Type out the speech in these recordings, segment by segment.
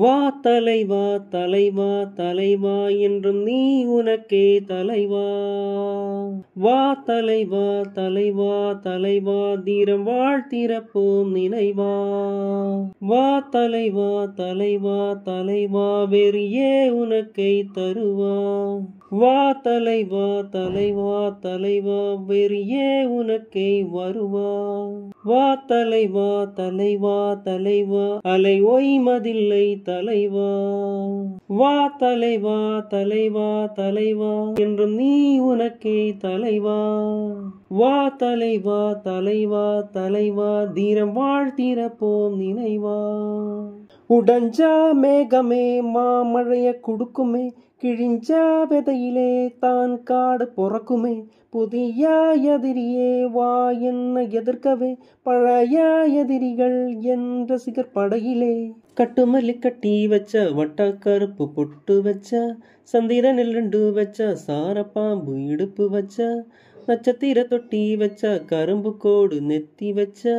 வா தலைவா தலைவா தலைவா என்றும் நீ உனக்கே தலைவா வா தலைவா தலைவா தலைவா தீரம் வாழ்த்திறப்போம் நினைவா வா தலைவா தலைவா தலைவா வெறியே உனக்கை தருவா வா தலைவா தலைவா தலைவா வெறியே உனக்கை வருவா வா தலைவா தலைவா தலைவா அலை மதில்லை தலைவா வா தலைவா தலைவா தலைவா என்று நீ உனக்கே தலைவா வா தலைவா தலைவா தலைவா தீரம் வாழ்த்திரப்போம் நினைவா உடஞ்சா மேகமே மாமழைய குடுக்குமே கிழிஞ்சா விதையிலே தான் காடு பொறக்குமே புதிய எதிரியே வா என்ன எதிர்க்கவே பழைய எதிரிகள் என்ற சிகர் படையிலே கட்டுமல்லி கட்டி வச்ச வட்டா கருப்பு பொட்டு வச்ச சந்திரனில் ரெண்டு வச்ச சாரப்பாம்பு இடுப்பு வச்ச நட்சத்திர தொட்டி வச்சா கரும்பு கோடு நெத்தி வச்சா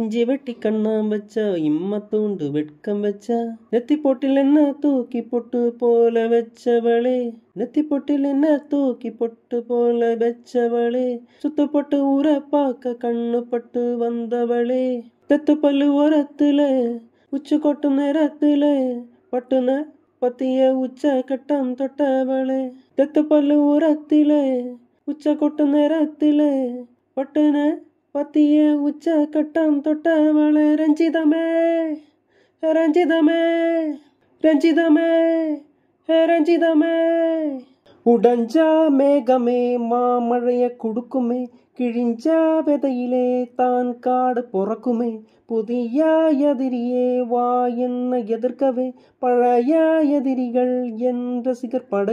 இஞ்சி வெட்டி கண்ணாம் வச்சா இம்ம தூண்டு வெட்கம் வச்சா நெத்தி பொட்டில் என்ன தூக்கி பொட்டு போல வச்சவளே நெத்தி பொட்டில் என்ன தூக்கி பொட்டு போல வச்சவளே சுத்த பொட்டு ஊற பார்க்க கண்ணு பட்டு வந்தவளே தெத்து பல்லு உரத்துல உச்சு கொட்டு நேரத்துல பட்டுன பத்திய உச்ச கட்டம் தொட்டவளே தெத்து பல்லு உரத்திலே ഉച്ച കൊട്ടുന്നേരത്തില് പട്ടന് പത്തിയ ഉച്ച കെട്ടം തൊട്ടവളെ രഞ്ജിതമേ രഞ്ജിതമേ രഞ്ജിതമേ രഞ്ജിതമേ ഉടഞ്ച മേഘമേ മാമഴയെ കൊടുക്കുമേ കിഴിഞ്ച വെതയിലെ താൻ കാട് പുറക്കുമേ പുതിയ എതിരിയെ വായെന്ന എതിർക്കവേ പഴയ എതിരികൾ എൻ രസികർ പട